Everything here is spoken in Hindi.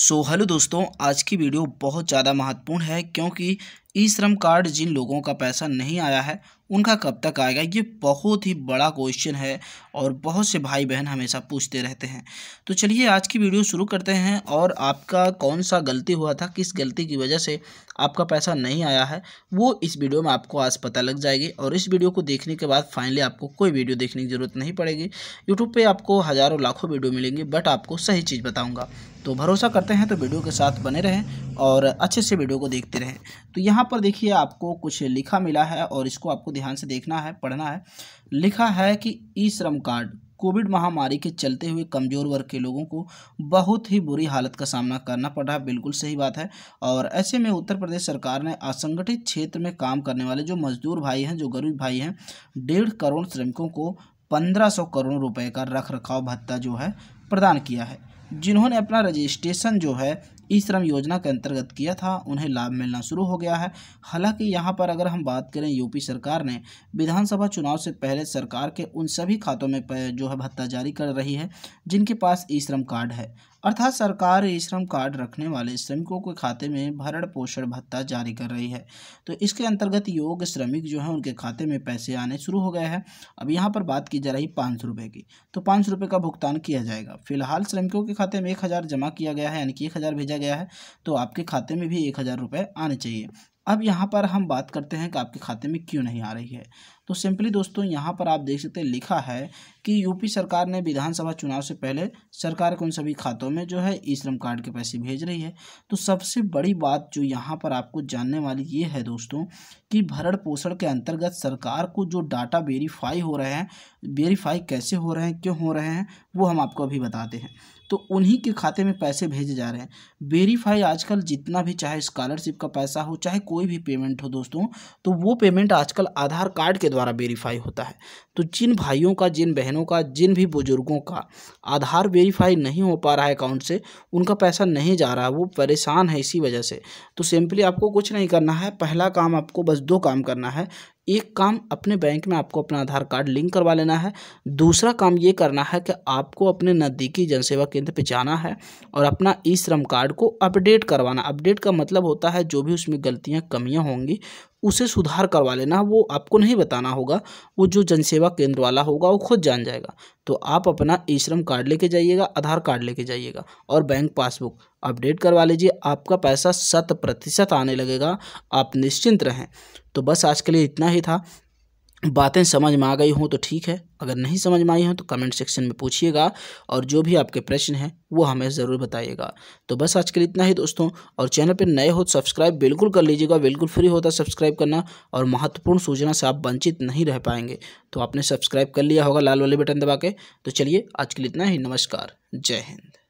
सो हेलो दोस्तों आज की वीडियो बहुत ज़्यादा महत्वपूर्ण है क्योंकि ई श्रम कार्ड जिन लोगों का पैसा नहीं आया है उनका कब तक आएगा ये बहुत ही बड़ा क्वेश्चन है और बहुत से भाई बहन हमेशा पूछते रहते हैं तो चलिए आज की वीडियो शुरू करते हैं और आपका कौन सा गलती हुआ था किस गलती की वजह से आपका पैसा नहीं आया है वो इस वीडियो में आपको आज पता लग जाएगी और इस वीडियो को देखने के बाद फाइनली आपको कोई वीडियो देखने की ज़रूरत नहीं पड़ेगी यूट्यूब पर आपको हज़ारों लाखों वीडियो मिलेंगी बट आपको सही चीज़ बताऊँगा तो भरोसा करते हैं तो वीडियो के साथ बने रहें और अच्छे से वीडियो को देखते रहें तो यहाँ पर देखिए आपको कुछ लिखा मिला है और इसको आपको ध्यान से देखना है पढ़ना है लिखा है कि ई श्रम कार्ड कोविड महामारी के चलते हुए कमज़ोर वर्ग के लोगों को बहुत ही बुरी हालत का सामना करना पड़ रहा है बिल्कुल सही बात है और ऐसे में उत्तर प्रदेश सरकार ने असंगठित क्षेत्र में काम करने वाले जो मजदूर भाई हैं जो गरीब भाई हैं डेढ़ करोड़ श्रमिकों को पंद्रह सौ करोड़ रुपए का रख रखाव भत्ता जो है प्रदान किया है जिन्होंने अपना रजिस्ट्रेशन जो है ई श्रम योजना के अंतर्गत किया था उन्हें लाभ मिलना शुरू हो गया है हालांकि यहाँ पर अगर हम बात करें यूपी सरकार ने विधानसभा चुनाव से पहले सरकार के उन सभी खातों में जो है भत्ता जारी कर रही है जिनके पास ई श्रम कार्ड है अर्थात सरकार ई श्रम कार्ड रखने वाले श्रमिकों के खाते में भरण पोषण भत्ता जारी कर रही है तो इसके अंतर्गत योग श्रमिक जो है उनके खाते में पैसे आने शुरू हो गए हैं अब यहाँ पर बात की जा रही पाँच सौ रुपये की तो पाँच सौ रुपये का भुगतान किया जाएगा फिलहाल श्रमिकों के खाते में एक हज़ार जमा किया गया है यानी कि एक हज़ार भेजा गया है तो आपके खाते में भी एक हज़ार रुपये आने चाहिए अब यहाँ पर हम बात करते हैं कि आपके खाते में क्यों नहीं आ रही है तो सिंपली दोस्तों यहाँ पर आप देख सकते हैं लिखा है कि यूपी सरकार ने विधानसभा चुनाव से पहले सरकार के उन सभी खातों में जो है ई श्रम कार्ड के पैसे भेज रही है तो सबसे बड़ी बात जो यहाँ पर आपको जानने वाली ये है दोस्तों कि भरण पोषण के अंतर्गत सरकार को जो डाटा वेरीफाई हो रहे हैं वेरीफाई कैसे हो रहे हैं क्यों हो रहे हैं वो हम आपको अभी बताते हैं तो उन्हीं के खाते में पैसे भेजे जा रहे हैं वेरीफाई आजकल जितना भी चाहे स्कॉलरशिप का पैसा हो चाहे कोई भी पेमेंट हो दोस्तों तो वो पेमेंट आजकल आधार कार्ड के द्वारा वेरीफाई होता है तो जिन भाइयों का जिन बहनों का जिन भी बुजुर्गों का आधार वेरीफाई नहीं हो पा रहा है अकाउंट से उनका पैसा नहीं जा रहा है वो परेशान है इसी वजह से तो सिंपली आपको कुछ नहीं करना है पहला काम आपको बस दो काम करना है एक काम अपने बैंक में आपको अपना आधार कार्ड लिंक करवा लेना है दूसरा काम ये करना है कि आपको अपने नज़दीकी जनसेवा केंद्र पर जाना है और अपना ई श्रम कार्ड को अपडेट करवाना अपडेट का मतलब होता है जो भी उसमें गलतियाँ कमियाँ होंगी उसे सुधार करवा लेना वो आपको नहीं बताना होगा वो जो जनसेवा केंद्र वाला होगा वो खुद जान जाएगा तो आप अपना ई श्रम कार्ड लेके जाइएगा आधार कार्ड लेके जाइएगा और बैंक पासबुक अपडेट करवा लीजिए आपका पैसा शत प्रतिशत आने लगेगा आप निश्चिंत रहें तो बस आज के लिए इतना ही था बातें समझ में आ गई हों तो ठीक है अगर नहीं समझ में आई हों तो कमेंट सेक्शन में पूछिएगा और जो भी आपके प्रश्न हैं वो हमें ज़रूर बताइएगा तो बस आज के लिए इतना ही दोस्तों और चैनल पर नए हो तो सब्सक्राइब बिल्कुल कर लीजिएगा बिल्कुल फ्री होता तो सब्सक्राइब करना और महत्वपूर्ण सूचना से आप वंचित नहीं रह पाएंगे तो आपने सब्सक्राइब कर लिया होगा लाल वाले बटन दबा के तो चलिए आज के लिए इतना ही नमस्कार जय हिंद